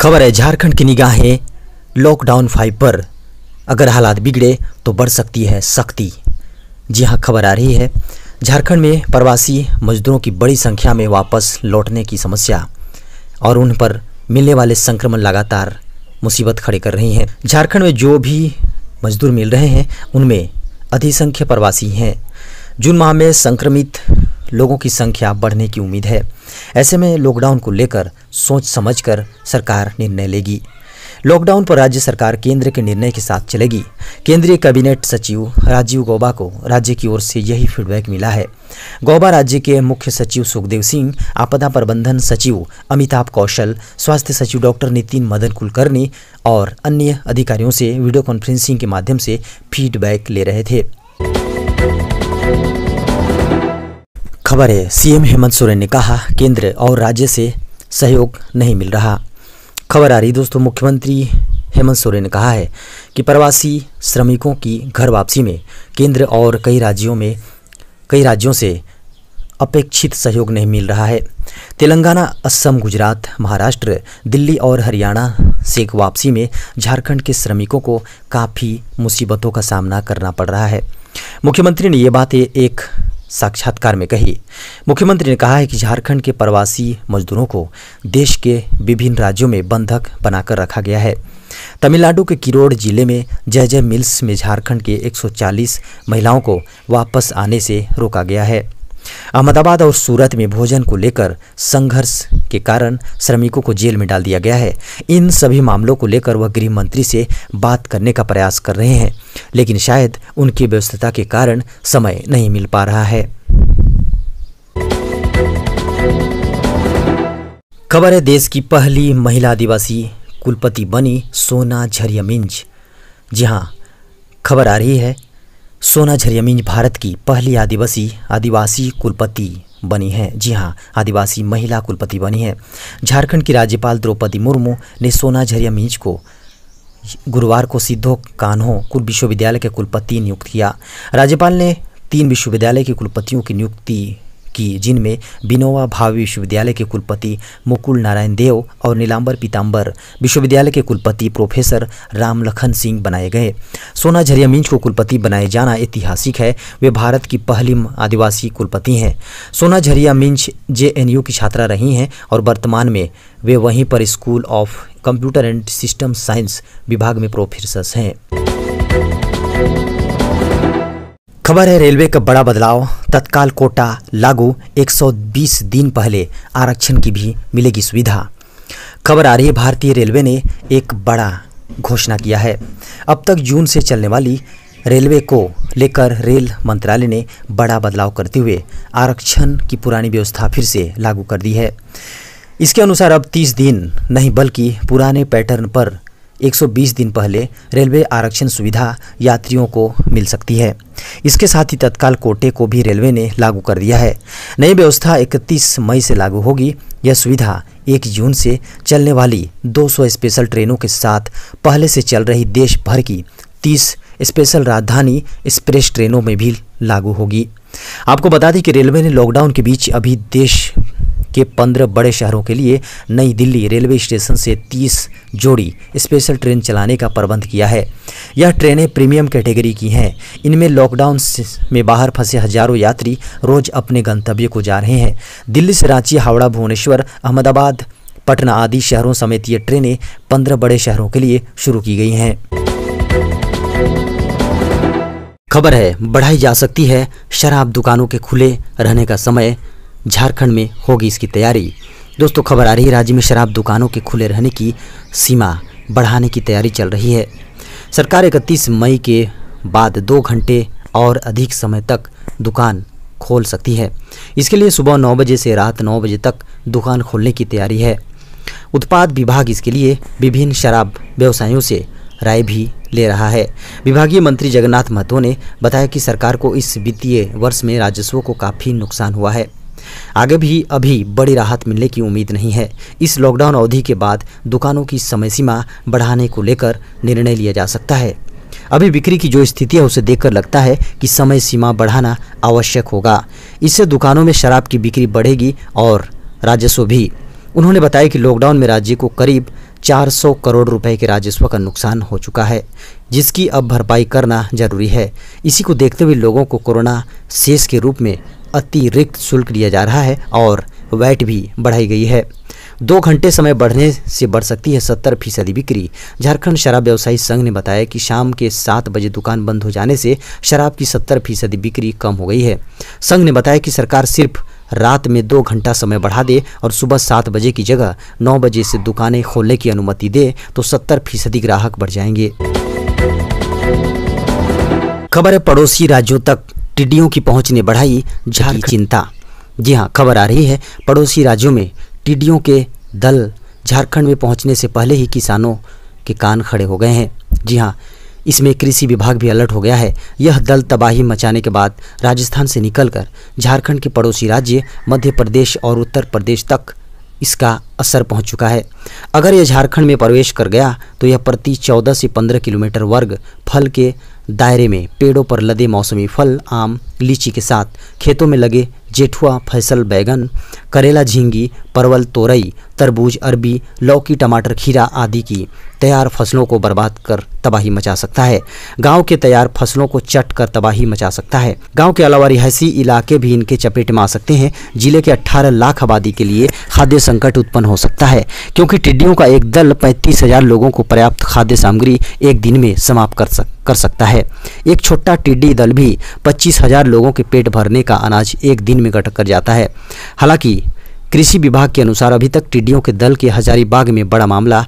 खबर है झारखंड की निगाहें लॉकडाउन फाइव पर अगर हालात बिगड़े तो बढ़ सकती है सख्ती जी हाँ खबर आ रही है झारखंड में प्रवासी मजदूरों की बड़ी संख्या में वापस लौटने की समस्या और उन पर मिलने वाले संक्रमण लगातार मुसीबत खड़े कर रही हैं झारखंड में जो भी मजदूर मिल रहे हैं उनमें अधिसंख्य प्रवासी हैं जून माह में संक्रमित लोगों की संख्या बढ़ने की उम्मीद है ऐसे में लॉकडाउन को लेकर सोच समझकर सरकार निर्णय लेगी लॉकडाउन पर राज्य सरकार केंद्र के निर्णय के साथ चलेगी केंद्रीय कैबिनेट सचिव राजीव गौबा को राज्य की ओर से यही फीडबैक मिला है गौबा राज्य के मुख्य सचिव सुखदेव सिंह आपदा प्रबंधन सचिव अमिताभ कौशल स्वास्थ्य सचिव डॉक्टर नितिन मदन कुलकर्णी और अन्य अधिकारियों से वीडियो कॉन्फ्रेंसिंग के माध्यम से फीडबैक ले रहे थे खबर है सीएम हेमंत सोरेन ने कहा केंद्र और राज्य से सहयोग नहीं मिल रहा खबर आ रही दोस्तों मुख्यमंत्री हेमंत सोरेन ने कहा है कि प्रवासी श्रमिकों की घर वापसी में केंद्र और कई राज्यों में कई राज्यों से अपेक्षित सहयोग नहीं मिल रहा है तेलंगाना असम गुजरात महाराष्ट्र दिल्ली और हरियाणा से वापसी में झारखंड के श्रमिकों को काफ़ी मुसीबतों का सामना करना पड़ रहा है मुख्यमंत्री ने ये बात एक साक्षात्कार में कही मुख्यमंत्री ने कहा है कि झारखंड के प्रवासी मजदूरों को देश के विभिन्न राज्यों में बंधक बनाकर रखा गया है तमिलनाडु के किरोड़ जिले में जय जय मिल्स में झारखंड के 140 महिलाओं को वापस आने से रोका गया है अहमदाबाद और सूरत में भोजन को लेकर संघर्ष के कारण श्रमिकों को जेल में डाल दिया गया है इन सभी मामलों को लेकर वह गृह मंत्री से बात करने का प्रयास कर रहे हैं लेकिन शायद उनकी व्यवस्था के कारण समय नहीं मिल पा रहा है खबर है देश की पहली महिला आदिवासी कुलपति बनी सोना झरिया मिंज जी हाँ खबर आ रही है सोना झरियमीन भारत की पहली आदिवासी आदिवासी कुलपति बनी है जी हाँ आदिवासी महिला कुलपति बनी है झारखंड की राज्यपाल द्रौपदी मुर्मू ने सोना झरिया मीज को गुरुवार को सिद्धो कान्हो कुल विश्वविद्यालय के कुलपति नियुक्त किया राज्यपाल ने तीन विश्वविद्यालय के कुलपतियों की नियुक्ति की जिनमें बिनोवा भावी विश्वविद्यालय के कुलपति मुकुल नारायण देव और नीलांबर पीताम्बर विश्वविद्यालय के कुलपति प्रोफेसर रामलखन सिंह बनाए गए सोना झरिया मिंज को कुलपति बनाए जाना ऐतिहासिक है वे भारत की पहली आदिवासी कुलपति हैं सोना झरिया मिंज जेएनयू की छात्रा रही हैं और वर्तमान में वे वहीं पर school of computer and system science विभाग में प्रोफेसर हैं खबर है रेलवे का बड़ा बदलाव तत्काल कोटा लागू 120 दिन पहले आरक्षण की भी मिलेगी सुविधा खबर आ रही है भारतीय रेलवे ने एक बड़ा घोषणा किया है अब तक जून से चलने वाली रेलवे को लेकर रेल मंत्रालय ने बड़ा बदलाव करते हुए आरक्षण की पुरानी व्यवस्था फिर से लागू कर दी है इसके अनुसार अब 30 दिन नहीं बल्कि पुराने पैटर्न पर 120 दिन पहले रेलवे आरक्षण सुविधा यात्रियों को मिल सकती है इसके साथ ही तत्काल कोटे को भी रेलवे ने लागू कर दिया है नई व्यवस्था 31 मई से लागू होगी यह सुविधा 1 जून से चलने वाली 200 स्पेशल ट्रेनों के साथ पहले से चल रही देश भर की 30 स्पेशल राजधानी एक्सप्रेस ट्रेनों में भी लागू होगी आपको बता दें कि रेलवे ने लॉकडाउन के बीच अभी देश के पंद्रह बड़े शहरों के लिए नई दिल्ली रेलवे स्टेशन से तीस जोड़ी स्पेशल ट्रेन चलाने का प्रबंध किया है यह ट्रेनें प्रीमियम कैटेगरी की हैं इनमें लॉकडाउन में बाहर फंसे हजारों यात्री रोज अपने गंतव्य को जा रहे हैं दिल्ली से रांची हावड़ा भुवनेश्वर अहमदाबाद पटना आदि शहरों समेत ये ट्रेनें पंद्रह बड़े शहरों के लिए शुरू की गई हैं खबर है बढ़ाई जा सकती है शराब दुकानों के खुले रहने का समय झारखंड में होगी इसकी तैयारी दोस्तों खबर आ रही है राज्य में शराब दुकानों के खुले रहने की सीमा बढ़ाने की तैयारी चल रही है सरकार इकतीस मई के बाद दो घंटे और अधिक समय तक दुकान खोल सकती है इसके लिए सुबह नौ बजे से रात नौ बजे तक दुकान खोलने की तैयारी है उत्पाद विभाग इसके लिए विभिन्न शराब व्यवसायों से राय भी ले रहा है विभागीय मंत्री जगन्नाथ महतो ने बताया कि सरकार को इस वित्तीय वर्ष में राजस्व को काफ़ी नुकसान हुआ है आगे भी अभी बड़ी राहत मिलने की उम्मीद नहीं है इस लॉकडाउन अवधि के बाद दुकानों की समय सीमा बढ़ाने को लेकर निर्णय लिया जा सकता है अभी बिक्री की जो स्थिति है उसे देखकर लगता है कि समय सीमा बढ़ाना आवश्यक होगा इससे दुकानों में शराब की बिक्री बढ़ेगी और राजस्व भी उन्होंने बताया कि लॉकडाउन में राज्य को करीब 400 करोड़ रुपए के राजस्व का नुकसान हो चुका है जिसकी अब भरपाई करना जरूरी है इसी को देखते हुए लोगों को कोरोना शेष के रूप में अतिरिक्त शुल्क लिया जा रहा है और वैट भी बढ़ाई गई है दो घंटे समय बढ़ने से बढ़ सकती है सत्तर फीसदी बिक्री झारखंड शराब व्यवसायी संघ ने बताया कि शाम के सात बजे दुकान बंद हो जाने से शराब की सत्तर फीसदी बिक्री कम हो गई है संघ ने बताया कि सरकार सिर्फ रात में दो घंटा समय बढ़ा दे और सुबह सात बजे की जगह नौ बजे से दुकानें खोलने की अनुमति दे तो सत्तर फीसदी ग्राहक बढ़ जाएंगे खबर है पड़ोसी राज्यों तक टिड्डियों की पहुंच ने बढ़ाई झारखंड चिंता जी हाँ खबर आ रही है पड़ोसी राज्यों में टिड्डियों के दल झारखंड में पहुंचने से पहले ही किसानों के कान खड़े हो गए हैं जी हाँ इसमें कृषि विभाग भी अलर्ट हो गया है यह दल तबाही मचाने के बाद राजस्थान से निकलकर झारखंड के पड़ोसी राज्य मध्य प्रदेश और उत्तर प्रदेश तक इसका असर पहुंच चुका है अगर यह झारखंड में प्रवेश कर गया तो यह प्रति 14 से 15 किलोमीटर वर्ग फल के दायरे में पेड़ों पर लदे मौसमी फल आम लीची के साथ खेतों में लगे जेठुआ फैसल बैगन करेला झींगी परवल तोरई तरबूज अरबी लौकी टमाटर खीरा आदि की तैयार फसलों को बर्बाद कर तबाही मचा सकता है गांव के तैयार फसलों को चट कर तबाही मचा सकता है गांव के अलावा रिहायशी इलाके भी इनके चपेट में आ सकते हैं जिले के 18 लाख आबादी के लिए खाद्य संकट उत्पन्न हो सकता है क्योंकि टिड्डियों का एक दल पैंतीस हजार लोगों को पर्याप्त खाद्य सामग्री एक दिन में समाप्त कर सक कर सकता है एक छोटा टिड्डी दल भी पच्चीस हजार लोगों के पेट भरने का अनाज एक दिन जमीन में गटक कर जाता है हालांकि कृषि विभाग के अनुसार अभी तक टिड्डियों के दल के हजारीबाग में बड़ा मामला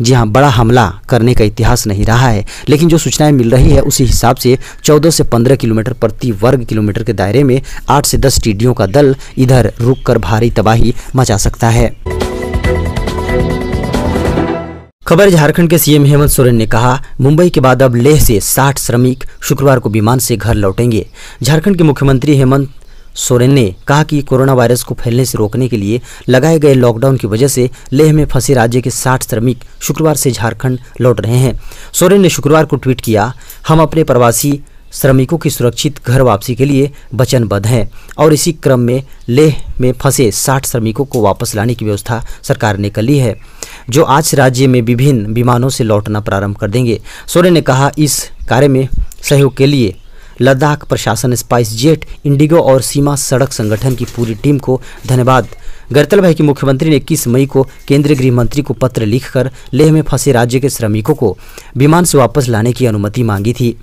जी हाँ बड़ा हमला करने का इतिहास नहीं रहा है लेकिन जो सूचनाएं मिल रही है उसी हिसाब से 14 से 15 किलोमीटर प्रति वर्ग किलोमीटर के दायरे में 8 से 10 टिड्डियों का दल इधर रुककर भारी तबाही मचा सकता है खबर झारखंड के सीएम हेमंत सोरेन ने कहा मुंबई के बाद अब लेह से 60 श्रमिक शुक्रवार को विमान से घर लौटेंगे झारखंड के मुख्यमंत्री हेमंत सोरेन ने कहा कि कोरोना वायरस को फैलने से रोकने के लिए लगाए गए लॉकडाउन की वजह से लेह में फंसे राज्य के 60 श्रमिक शुक्रवार से झारखंड लौट रहे हैं सोरेन ने शुक्रवार को ट्वीट किया हम अपने प्रवासी श्रमिकों की सुरक्षित घर वापसी के लिए वचनबद्ध हैं और इसी क्रम में लेह में फंसे 60 श्रमिकों को वापस लाने की व्यवस्था सरकार ने कर ली है जो आज राज्य में विभिन्न विमानों से लौटना प्रारंभ कर देंगे सोरेन ने कहा इस कार्य में सहयोग के लिए लद्दाख प्रशासन स्पाइस जेट इंडिगो और सीमा सड़क संगठन की पूरी टीम को धन्यवाद गौरतलब है कि मुख्यमंत्री ने इक्कीस मई को केंद्रीय गृह मंत्री को पत्र लिखकर लेह में फंसे राज्य के श्रमिकों को विमान से वापस लाने की अनुमति मांगी थी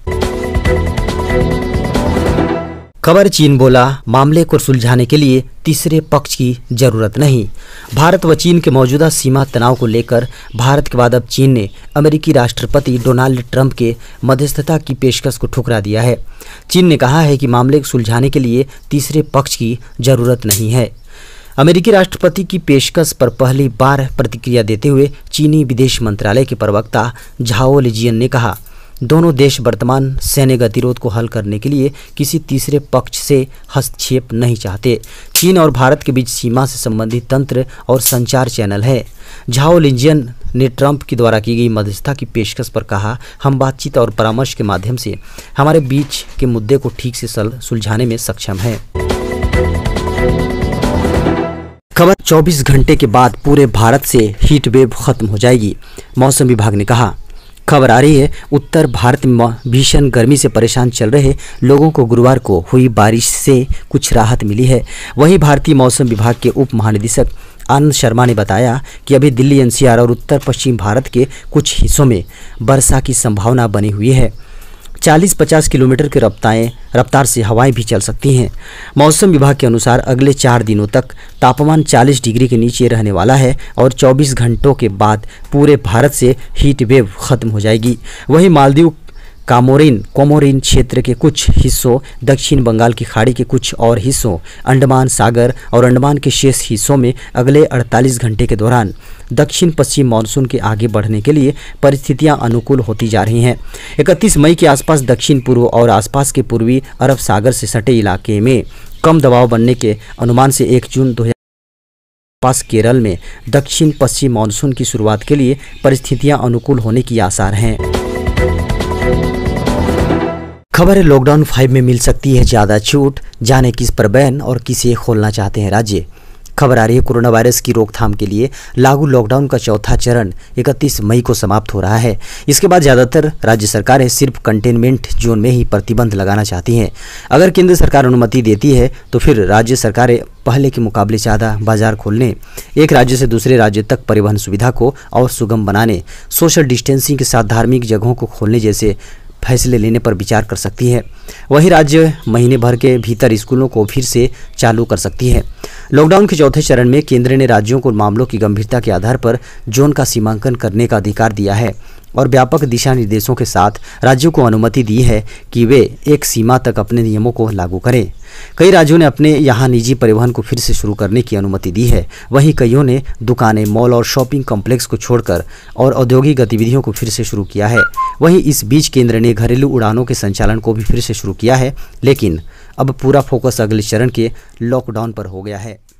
खबर चीन बोला मामले को सुलझाने के लिए तीसरे पक्ष की जरूरत नहीं भारत व चीन के मौजूदा सीमा तनाव को लेकर भारत के बाद अब चीन ने अमेरिकी राष्ट्रपति डोनाल्ड ट्रंप के मध्यस्थता की पेशकश को ठुकरा दिया है चीन ने कहा है कि मामले को सुलझाने के लिए तीसरे पक्ष की जरूरत नहीं है अमेरिकी राष्ट्रपति की पेशकश पर पहली बार प्रतिक्रिया देते हुए चीनी विदेश मंत्रालय के प्रवक्ता झाओ लिजियन ने कहा दोनों देश वर्तमान सैन्य गतिरोध को हल करने के लिए किसी तीसरे पक्ष से हस्तक्षेप नहीं चाहते चीन और भारत के बीच सीमा से संबंधित तंत्र और संचार चैनल है झाओ लिंजियन ने ट्रंप के द्वारा की गई मध्यस्थता की पेशकश पर कहा हम बातचीत और परामर्श के माध्यम से हमारे बीच के मुद्दे को ठीक से सुलझाने में सक्षम है खबर 24 घंटे के बाद पूरे भारत से हीट वेव खत्म हो जाएगी मौसम विभाग ने कहा खबर आ रही है उत्तर भारत में भीषण गर्मी से परेशान चल रहे लोगों को गुरुवार को हुई बारिश से कुछ राहत मिली है वहीं भारतीय मौसम विभाग के उप महानिदेशक आनंद शर्मा ने बताया कि अभी दिल्ली एनसीआर और उत्तर पश्चिम भारत के कुछ हिस्सों में वर्षा की संभावना बनी हुई है 40-50 किलोमीटर की रफ्ताएँ रफ्तार से हवाएं भी चल सकती हैं मौसम विभाग के अनुसार अगले चार दिनों तक तापमान 40 डिग्री के नीचे रहने वाला है और 24 घंटों के बाद पूरे भारत से हीट वेव खत्म हो जाएगी वहीं मालदीव कामोरिन कोमोरिन क्षेत्र के कुछ हिस्सों दक्षिण बंगाल की खाड़ी के कुछ और हिस्सों अंडमान सागर और अंडमान के शेष हिस्सों में अगले 48 घंटे के दौरान दक्षिण पश्चिम मानसून के आगे बढ़ने के लिए परिस्थितियां अनुकूल होती जा रही हैं 31 मई के आसपास दक्षिण पूर्व और आसपास के पूर्वी अरब सागर से सटे इलाके में कम दबाव बनने के अनुमान से एक जून दो पास केरल में दक्षिण पश्चिम मानसून की शुरुआत के लिए परिस्थितियां अनुकूल होने की आसार हैं खबर है लॉकडाउन फाइव में मिल सकती है ज़्यादा छूट जाने किस पर बैन और किसे खोलना चाहते हैं राज्य खबर आ रही है कोरोना वायरस की रोकथाम के लिए लागू लॉकडाउन का चौथा चरण 31 मई को समाप्त हो रहा है इसके बाद ज़्यादातर राज्य सरकारें सिर्फ कंटेनमेंट जोन में ही प्रतिबंध लगाना चाहती हैं अगर केंद्र सरकार अनुमति देती है तो फिर राज्य सरकारें पहले के मुकाबले ज़्यादा बाजार खोलने एक राज्य से दूसरे राज्य तक परिवहन सुविधा को और सुगम बनाने सोशल डिस्टेंसिंग के साथ धार्मिक जगहों को खोलने जैसे फैसले लेने पर विचार कर सकती है वहीं राज्य महीने भर के भीतर स्कूलों को फिर से चालू कर सकती है लॉकडाउन के चौथे चरण में केंद्र ने राज्यों को मामलों की गंभीरता के आधार पर जोन का सीमांकन करने का अधिकार दिया है और व्यापक दिशा निर्देशों के साथ राज्यों को अनुमति दी है कि वे एक सीमा तक अपने नियमों को लागू करें कई राज्यों ने अपने यहाँ निजी परिवहन को फिर से शुरू करने की अनुमति दी है वहीं कईयों ने दुकानें मॉल और शॉपिंग कॉम्प्लेक्स को छोड़कर और औद्योगिक गतिविधियों को फिर से शुरू किया है वहीं इस बीच केंद्र ने घरेलू उड़ानों के संचालन को भी फिर से शुरू किया है लेकिन अब पूरा फोकस अगले चरण के लॉकडाउन पर हो गया है